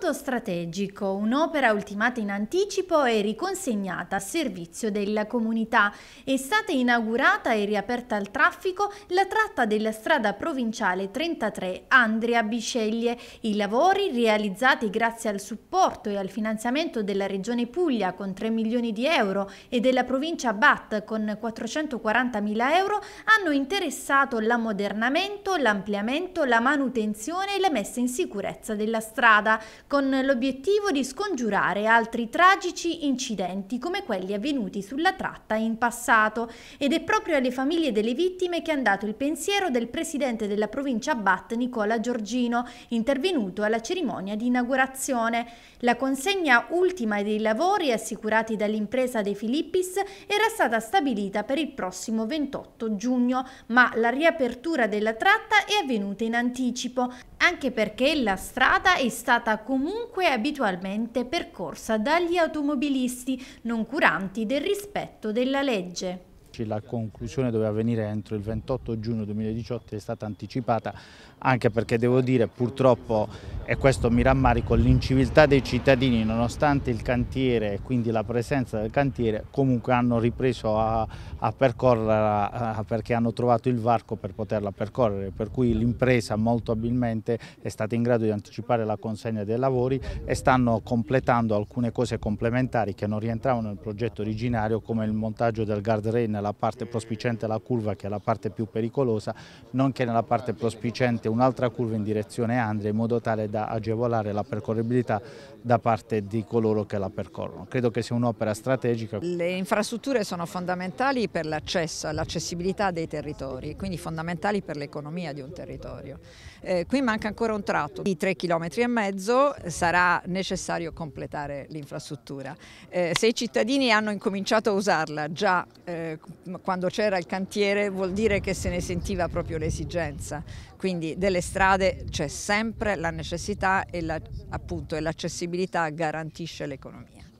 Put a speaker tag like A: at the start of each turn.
A: nodo strategico, un'opera ultimata in anticipo e riconsegnata a servizio della comunità. È stata inaugurata e riaperta al traffico la tratta della strada provinciale 33 Andria Bisceglie. I lavori, realizzati grazie al supporto e al finanziamento della Regione Puglia con 3 milioni di euro e della provincia BAT con 440 mila euro, hanno interessato l'ammodernamento, l'ampliamento, la manutenzione e la messa in sicurezza della strada, con l'obiettivo di scongiurare altri tragici incidenti come quelli avvenuti sulla tratta in passato ed è proprio alle famiglie delle vittime che è andato il pensiero del presidente della provincia Bat Nicola Giorgino, intervenuto alla cerimonia di inaugurazione. La consegna ultima dei lavori assicurati dall'impresa De Filippis era stata stabilita per il prossimo 28 giugno, ma la riapertura della tratta è avvenuta in anticipo, anche perché la strada è stata comunque comunque abitualmente percorsa dagli automobilisti non curanti del rispetto della legge.
B: La conclusione doveva avvenire entro il 28 giugno 2018 è stata anticipata anche perché devo dire purtroppo e questo mi rammarico, l'inciviltà dei cittadini nonostante il cantiere e quindi la presenza del cantiere comunque hanno ripreso a, a percorrerla perché hanno trovato il varco per poterla percorrere, per cui l'impresa molto abilmente è stata in grado di anticipare la consegna dei lavori e stanno completando alcune cose complementari che non rientravano nel progetto originario come il montaggio del guardrail nella parte prospicente la curva che è la parte più pericolosa, nonché nella parte prospicente un'altra curva in direzione Andria in modo tale da da agevolare la percorribilità da parte di coloro che la percorrono. Credo che sia un'opera strategica. Le
C: infrastrutture sono fondamentali per l'accesso, l'accessibilità dei territori, quindi fondamentali per l'economia di un territorio. Eh, qui manca ancora un tratto di 3 km e mezzo, sarà necessario completare l'infrastruttura. Eh, se i cittadini hanno incominciato a usarla già eh, quando c'era il cantiere vuol dire che se ne sentiva proprio l'esigenza, quindi delle strade c'è sempre la necessità diversità e l'accessibilità garantisce l'economia.